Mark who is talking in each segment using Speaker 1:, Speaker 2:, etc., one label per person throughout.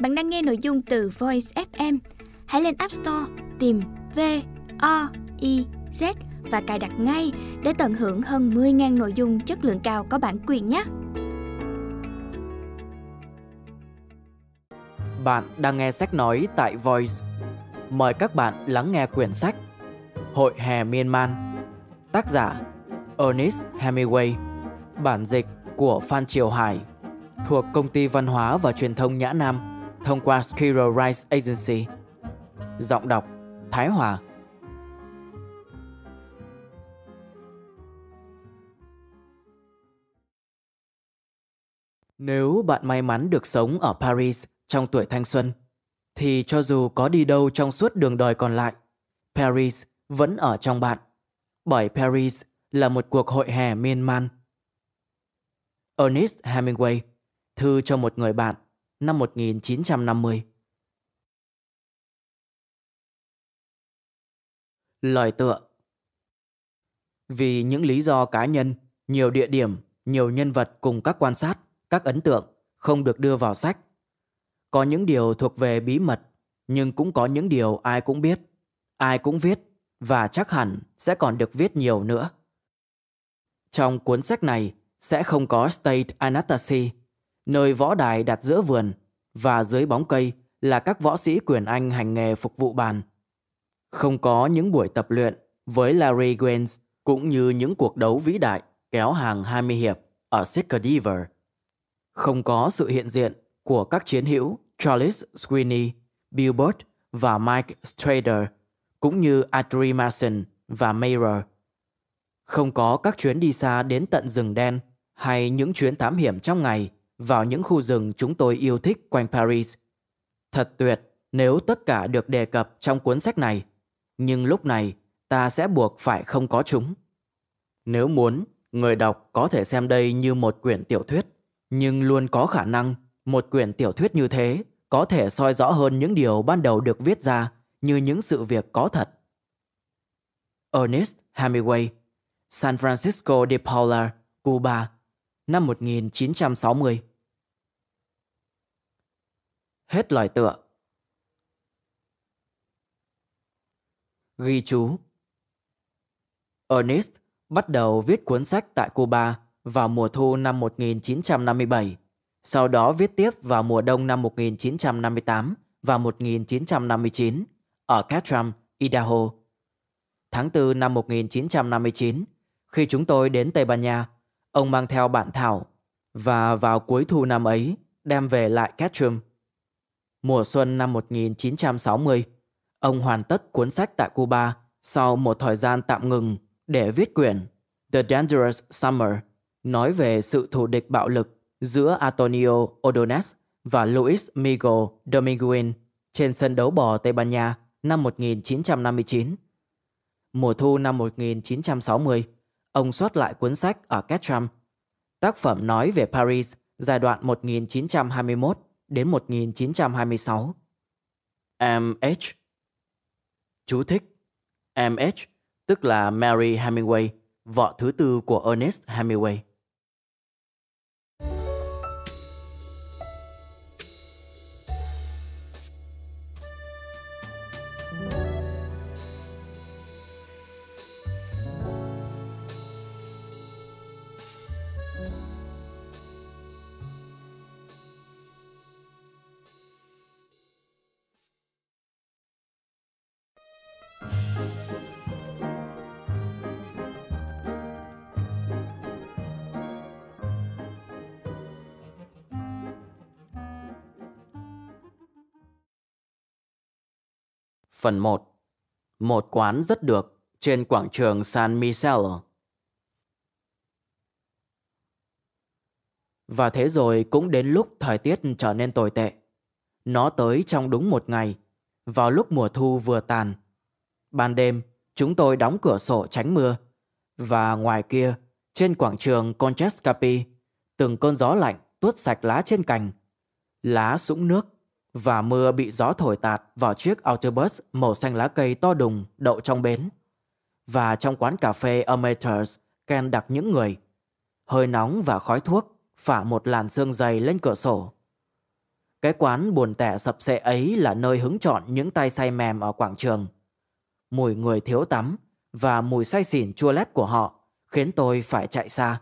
Speaker 1: Bạn đang nghe nội dung từ Voice FM. Hãy lên App Store tìm V O I Z và cài đặt ngay để tận hưởng hơn 10.000 nội dung chất lượng cao có bản quyền nhé. Bạn đang nghe sách nói tại Voice. Mời các bạn lắng nghe quyển sách Hội hè miên man. Tác giả Ernest Hemingway. Bản dịch của Phan Triều Hải thuộc Công ty Văn hóa và Truyền thông Nhã Nam thông qua Skiro Rights Agency. Giọng đọc Thái Hòa Nếu bạn may mắn được sống ở Paris trong tuổi thanh xuân, thì cho dù có đi đâu trong suốt đường đời còn lại, Paris vẫn ở trong bạn. Bởi Paris là một cuộc hội hè miên man. Ernest Hemingway, thư cho một người bạn năm 1950. Lời tựa Vì những lý do cá nhân, nhiều địa điểm, nhiều nhân vật cùng các quan sát, các ấn tượng không được đưa vào sách. Có những điều thuộc về bí mật, nhưng cũng có những điều ai cũng biết, ai cũng viết và chắc hẳn sẽ còn được viết nhiều nữa. Trong cuốn sách này sẽ không có State Anatasi nơi võ đài đặt giữa vườn và dưới bóng cây là các võ sĩ quyền Anh hành nghề phục vụ bàn. Không có những buổi tập luyện với Larry Gaines cũng như những cuộc đấu vĩ đại kéo hàng 20 hiệp ở Sikkadiver. Không có sự hiện diện của các chiến hữu Charles Sweeney, Bill Billboard và Mike Strader, cũng như Adri Mason và Mayer. Không có các chuyến đi xa đến tận rừng đen hay những chuyến thám hiểm trong ngày vào những khu rừng chúng tôi yêu thích quanh Paris. Thật tuyệt nếu tất cả được đề cập trong cuốn sách này, nhưng lúc này ta sẽ buộc phải không có chúng. Nếu muốn, người đọc có thể xem đây như một quyển tiểu thuyết, nhưng luôn có khả năng một quyển tiểu thuyết như thế có thể soi rõ hơn những điều ban đầu được viết ra như những sự việc có thật. Ernest Hemingway, San Francisco de Paula, Cuba năm 1960. Hết lời tựa. Ghi chú Ernest bắt đầu viết cuốn sách tại Cuba vào mùa thu năm 1957, sau đó viết tiếp vào mùa đông năm 1958 và 1959 ở Ketchum, Idaho. Tháng 4 năm 1959, khi chúng tôi đến Tây Ban Nha, ông mang theo bản thảo và vào cuối thu năm ấy đem về lại Ketchum. Mùa xuân năm 1960, ông hoàn tất cuốn sách tại Cuba sau một thời gian tạm ngừng để viết quyển The Dangerous Summer nói về sự thù địch bạo lực giữa Antonio Odones và Luis Miguel Dominguez trên sân đấu bò Tây Ban Nha năm 1959. Mùa thu năm 1960, ông soát lại cuốn sách ở Ketcham. Tác phẩm nói về Paris giai đoạn 1921 đến 1926. M.H. Chú thích M.H. tức là Mary Hemingway, vợ thứ tư của Ernest Hemingway. Phần 1 Một quán rất được trên quảng trường San Michel Và thế rồi cũng đến lúc thời tiết trở nên tồi tệ. Nó tới trong đúng một ngày, vào lúc mùa thu vừa tàn. Ban đêm, chúng tôi đóng cửa sổ tránh mưa. Và ngoài kia, trên quảng trường Conchescapi, từng cơn gió lạnh tuốt sạch lá trên cành. Lá sũng nước và mưa bị gió thổi tạt vào chiếc autobus màu xanh lá cây to đùng đậu trong bến. Và trong quán cà phê Amateurs, Ken đặt những người. Hơi nóng và khói thuốc phả một làn sương dày lên cửa sổ. Cái quán buồn tẻ sập sệ ấy là nơi hứng chọn những tay say mềm ở quảng trường. Mùi người thiếu tắm và mùi say xỉn chua lét của họ khiến tôi phải chạy xa.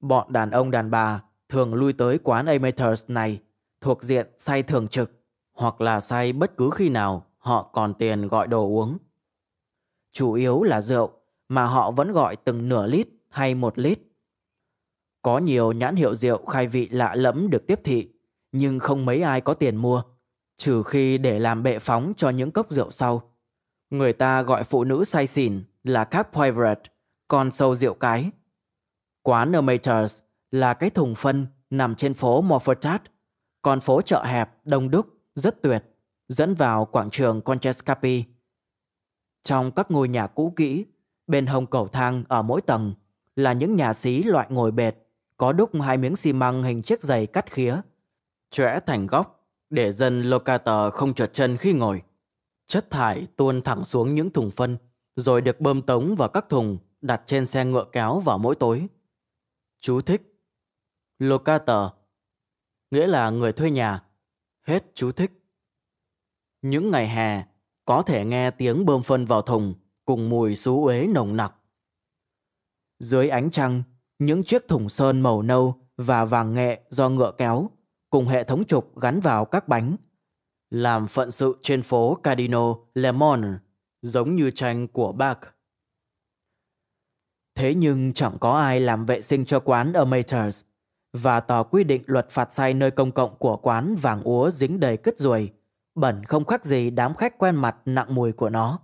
Speaker 1: Bọn đàn ông đàn bà thường lui tới quán Amateurs này thuộc diện say thường trực hoặc là say bất cứ khi nào họ còn tiền gọi đồ uống. Chủ yếu là rượu mà họ vẫn gọi từng nửa lít hay một lít. Có nhiều nhãn hiệu rượu khai vị lạ lẫm được tiếp thị nhưng không mấy ai có tiền mua trừ khi để làm bệ phóng cho những cốc rượu sau. Người ta gọi phụ nữ say xỉn là các poivret, con sâu rượu cái. Quán ở là cái thùng phân nằm trên phố Morfortat con phố chợ hẹp, đông đúc, rất tuyệt, dẫn vào quảng trường Conchescapi. Trong các ngôi nhà cũ kỹ, bên hông cầu thang ở mỗi tầng là những nhà xí loại ngồi bệt, có đúc hai miếng xi măng hình chiếc giày cắt khía, chẽ thành góc để dân locator không trượt chân khi ngồi. Chất thải tuôn thẳng xuống những thùng phân, rồi được bơm tống vào các thùng đặt trên xe ngựa kéo vào mỗi tối. Chú thích Locator nghĩa là người thuê nhà. Hết chú thích. Những ngày hè, có thể nghe tiếng bơm phân vào thùng cùng mùi xú uế nồng nặc. Dưới ánh trăng, những chiếc thùng sơn màu nâu và vàng nghệ do ngựa kéo cùng hệ thống trục gắn vào các bánh. Làm phận sự trên phố Cardino Le Monde, giống như tranh của Bach. Thế nhưng chẳng có ai làm vệ sinh cho quán Amateurs và tòa quy định luật phạt say nơi công cộng của quán vàng úa dính đầy cất ruồi, bẩn không khác gì đám khách quen mặt nặng mùi của nó.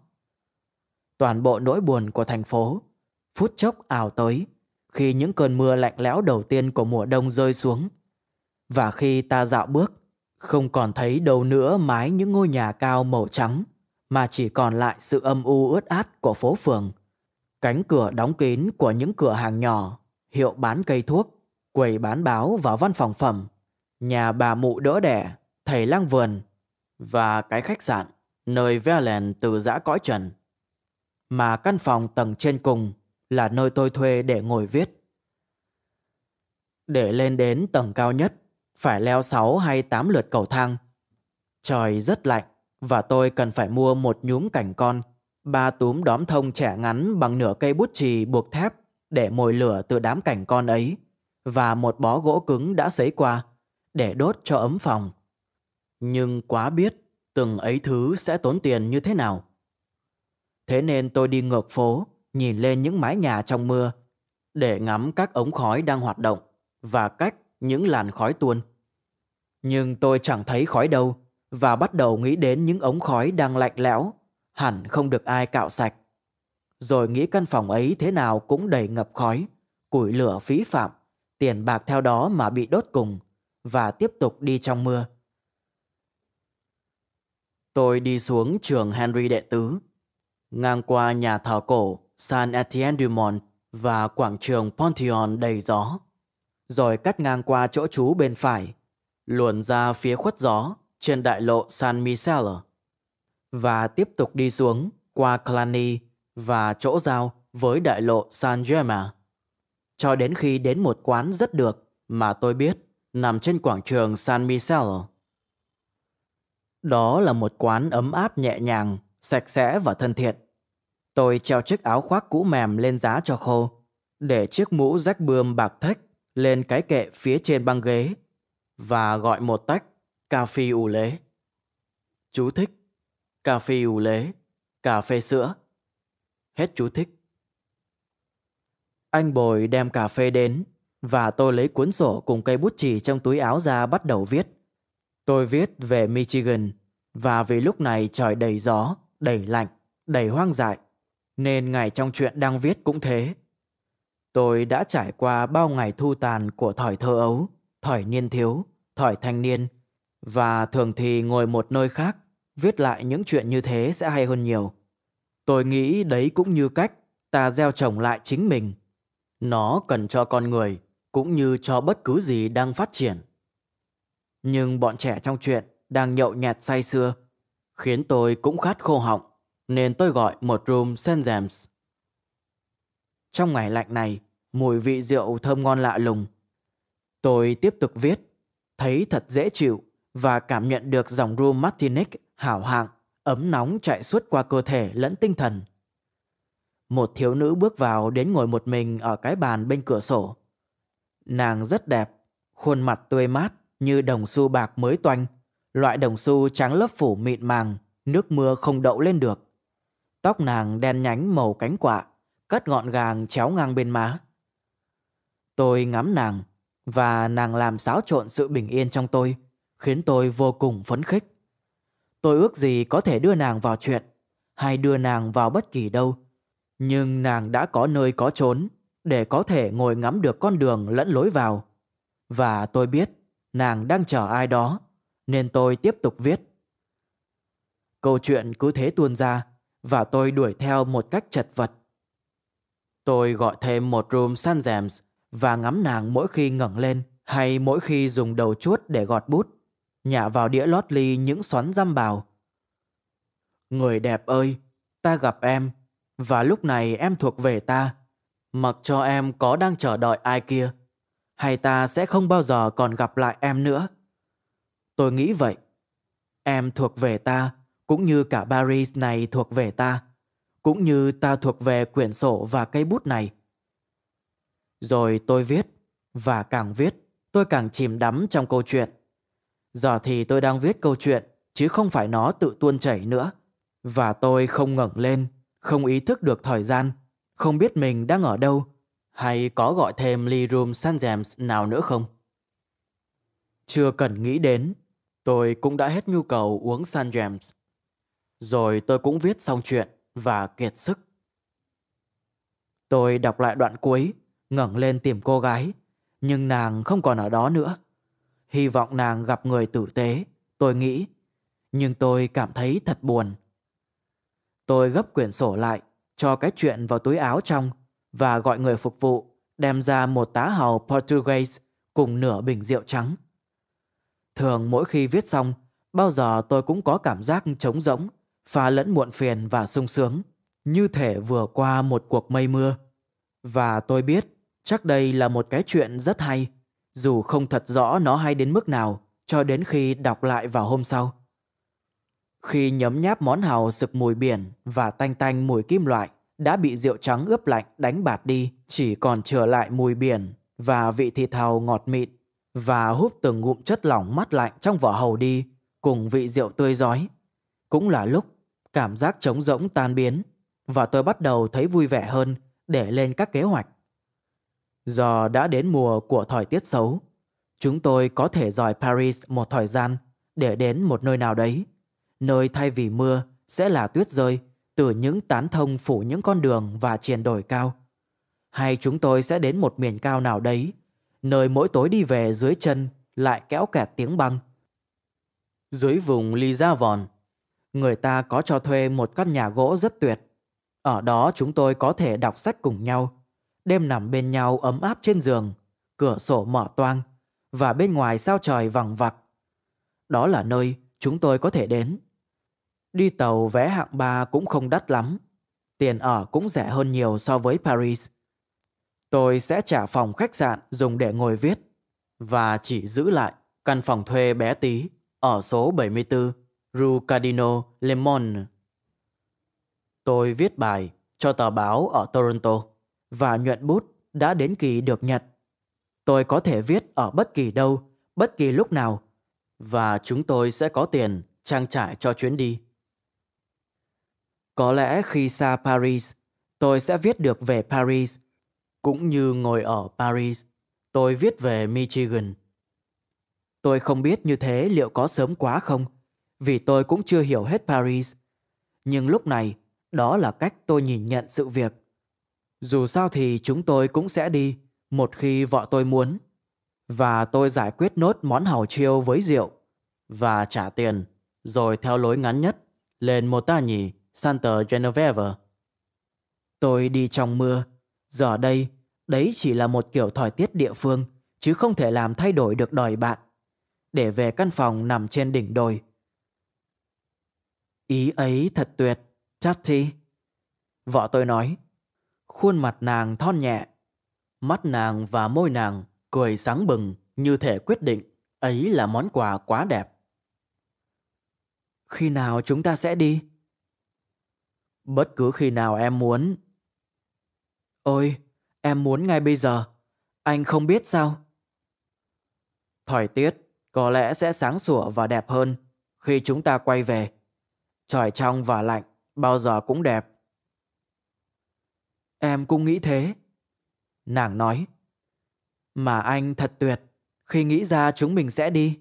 Speaker 1: Toàn bộ nỗi buồn của thành phố, phút chốc ảo tới, khi những cơn mưa lạnh lẽo đầu tiên của mùa đông rơi xuống. Và khi ta dạo bước, không còn thấy đâu nữa mái những ngôi nhà cao màu trắng, mà chỉ còn lại sự âm u ướt át của phố phường. Cánh cửa đóng kín của những cửa hàng nhỏ, hiệu bán cây thuốc, quầy bán báo và văn phòng phẩm, nhà bà mụ đỡ đẻ, thầy lang vườn và cái khách sạn nơi Velen từ giã cõi trần. Mà căn phòng tầng trên cùng là nơi tôi thuê để ngồi viết. Để lên đến tầng cao nhất, phải leo 6 hay 8 lượt cầu thang. Trời rất lạnh và tôi cần phải mua một nhúm cảnh con, ba túm đóm thông trẻ ngắn bằng nửa cây bút chì buộc thép để mồi lửa từ đám cảnh con ấy và một bó gỗ cứng đã sấy qua để đốt cho ấm phòng. Nhưng quá biết từng ấy thứ sẽ tốn tiền như thế nào. Thế nên tôi đi ngược phố, nhìn lên những mái nhà trong mưa để ngắm các ống khói đang hoạt động và cách những làn khói tuôn. Nhưng tôi chẳng thấy khói đâu và bắt đầu nghĩ đến những ống khói đang lạnh lẽo, hẳn không được ai cạo sạch. Rồi nghĩ căn phòng ấy thế nào cũng đầy ngập khói, củi lửa phí phạm tiền bạc theo đó mà bị đốt cùng và tiếp tục đi trong mưa. Tôi đi xuống trường Henry Đệ Tứ, ngang qua nhà thờ cổ San Etienne du Mont và quảng trường Pontion đầy gió, rồi cắt ngang qua chỗ chú bên phải, luồn ra phía khuất gió trên đại lộ San Michele và tiếp tục đi xuống qua Clany và chỗ giao với đại lộ San Gemma cho đến khi đến một quán rất được mà tôi biết nằm trên quảng trường San Michel. Đó là một quán ấm áp nhẹ nhàng, sạch sẽ và thân thiện. Tôi treo chiếc áo khoác cũ mềm lên giá cho khô, để chiếc mũ rách bươm bạc thách lên cái kệ phía trên băng ghế và gọi một tách cà phê ủ lế. Chú thích. Cà phê ủ lế, cà phê sữa. Hết chú thích. Anh Bồi đem cà phê đến và tôi lấy cuốn sổ cùng cây bút chì trong túi áo ra bắt đầu viết. Tôi viết về Michigan và vì lúc này trời đầy gió, đầy lạnh, đầy hoang dại nên ngày trong chuyện đang viết cũng thế. Tôi đã trải qua bao ngày thu tàn của thời thơ ấu, thời niên thiếu, thời thanh niên và thường thì ngồi một nơi khác viết lại những chuyện như thế sẽ hay hơn nhiều. Tôi nghĩ đấy cũng như cách ta gieo trồng lại chính mình nó cần cho con người cũng như cho bất cứ gì đang phát triển. Nhưng bọn trẻ trong chuyện đang nhậu nhẹt say sưa, khiến tôi cũng khát khô họng, nên tôi gọi một room St. James. Trong ngày lạnh này, mùi vị rượu thơm ngon lạ lùng. Tôi tiếp tục viết, thấy thật dễ chịu và cảm nhận được dòng room martinique hảo hạng, ấm nóng chạy suốt qua cơ thể lẫn tinh thần. Một thiếu nữ bước vào đến ngồi một mình ở cái bàn bên cửa sổ. Nàng rất đẹp, khuôn mặt tươi mát như đồng xu bạc mới toanh, loại đồng xu trắng lớp phủ mịn màng, nước mưa không đậu lên được. Tóc nàng đen nhánh màu cánh quạ, cắt gọn gàng chéo ngang bên má. Tôi ngắm nàng, và nàng làm xáo trộn sự bình yên trong tôi, khiến tôi vô cùng phấn khích. Tôi ước gì có thể đưa nàng vào chuyện, hay đưa nàng vào bất kỳ đâu, nhưng nàng đã có nơi có trốn để có thể ngồi ngắm được con đường lẫn lối vào. Và tôi biết nàng đang chờ ai đó, nên tôi tiếp tục viết. Câu chuyện cứ thế tuôn ra và tôi đuổi theo một cách chật vật. Tôi gọi thêm một room san James và ngắm nàng mỗi khi ngẩng lên hay mỗi khi dùng đầu chuốt để gọt bút, nhả vào đĩa lót ly những xoắn răm bào. Người đẹp ơi, ta gặp em và lúc này em thuộc về ta, mặc cho em có đang chờ đợi ai kia, hay ta sẽ không bao giờ còn gặp lại em nữa. Tôi nghĩ vậy. Em thuộc về ta, cũng như cả Paris này thuộc về ta, cũng như ta thuộc về quyển sổ và cây bút này. Rồi tôi viết, và càng viết, tôi càng chìm đắm trong câu chuyện. Giờ thì tôi đang viết câu chuyện, chứ không phải nó tự tuôn chảy nữa. Và tôi không ngẩng lên không ý thức được thời gian, không biết mình đang ở đâu, hay có gọi thêm ly room san James nào nữa không? Chưa cần nghĩ đến, tôi cũng đã hết nhu cầu uống san James. Rồi tôi cũng viết xong chuyện và kiệt sức. Tôi đọc lại đoạn cuối, ngẩng lên tìm cô gái, nhưng nàng không còn ở đó nữa. Hy vọng nàng gặp người tử tế, tôi nghĩ. Nhưng tôi cảm thấy thật buồn Tôi gấp quyển sổ lại, cho cái chuyện vào túi áo trong và gọi người phục vụ đem ra một tá hàu Portuguese cùng nửa bình rượu trắng. Thường mỗi khi viết xong, bao giờ tôi cũng có cảm giác trống rỗng, pha lẫn muộn phiền và sung sướng, như thể vừa qua một cuộc mây mưa. Và tôi biết, chắc đây là một cái chuyện rất hay, dù không thật rõ nó hay đến mức nào cho đến khi đọc lại vào hôm sau. Khi nhấm nháp món hàu sực mùi biển và tanh tanh mùi kim loại đã bị rượu trắng ướp lạnh đánh bạt đi, chỉ còn trở lại mùi biển và vị thịt hàu ngọt mịn và húp từng ngụm chất lỏng mát lạnh trong vỏ hầu đi cùng vị rượu tươi giói. Cũng là lúc cảm giác trống rỗng tan biến và tôi bắt đầu thấy vui vẻ hơn để lên các kế hoạch. Giờ đã đến mùa của thời tiết xấu, chúng tôi có thể rời Paris một thời gian để đến một nơi nào đấy nơi thay vì mưa sẽ là tuyết rơi từ những tán thông phủ những con đường và triền đồi cao. Hay chúng tôi sẽ đến một miền cao nào đấy, nơi mỗi tối đi về dưới chân lại kéo kẹt tiếng băng. Dưới vùng Ly Gia Vòn, người ta có cho thuê một căn nhà gỗ rất tuyệt. Ở đó chúng tôi có thể đọc sách cùng nhau, đêm nằm bên nhau ấm áp trên giường, cửa sổ mở toang và bên ngoài sao trời vằng vặc. Đó là nơi chúng tôi có thể đến Đi tàu vé hạng 3 cũng không đắt lắm, tiền ở cũng rẻ hơn nhiều so với Paris. Tôi sẽ trả phòng khách sạn dùng để ngồi viết và chỉ giữ lại căn phòng thuê bé tí ở số 74 Rue Cardinal Le Monde. Tôi viết bài cho tờ báo ở Toronto và nhuận bút đã đến kỳ được nhận. Tôi có thể viết ở bất kỳ đâu, bất kỳ lúc nào và chúng tôi sẽ có tiền trang trải cho chuyến đi. Có lẽ khi xa Paris, tôi sẽ viết được về Paris, cũng như ngồi ở Paris, tôi viết về Michigan. Tôi không biết như thế liệu có sớm quá không, vì tôi cũng chưa hiểu hết Paris. Nhưng lúc này, đó là cách tôi nhìn nhận sự việc. Dù sao thì chúng tôi cũng sẽ đi một khi vợ tôi muốn. Và tôi giải quyết nốt món hào chiêu với rượu và trả tiền, rồi theo lối ngắn nhất lên một ta nhì Santa Genoveva. Tôi đi trong mưa, giờ đây, đấy chỉ là một kiểu thời tiết địa phương, chứ không thể làm thay đổi được đòi bạn. Để về căn phòng nằm trên đỉnh đồi. Ý ấy thật tuyệt, Chatty. Vợ tôi nói, khuôn mặt nàng thon nhẹ, mắt nàng và môi nàng cười sáng bừng như thể quyết định ấy là món quà quá đẹp. Khi nào chúng ta sẽ đi? Bất cứ khi nào em muốn. Ôi, em muốn ngay bây giờ. Anh không biết sao? Thời tiết có lẽ sẽ sáng sủa và đẹp hơn khi chúng ta quay về. Trời trong và lạnh bao giờ cũng đẹp. Em cũng nghĩ thế. Nàng nói. Mà anh thật tuyệt khi nghĩ ra chúng mình sẽ đi.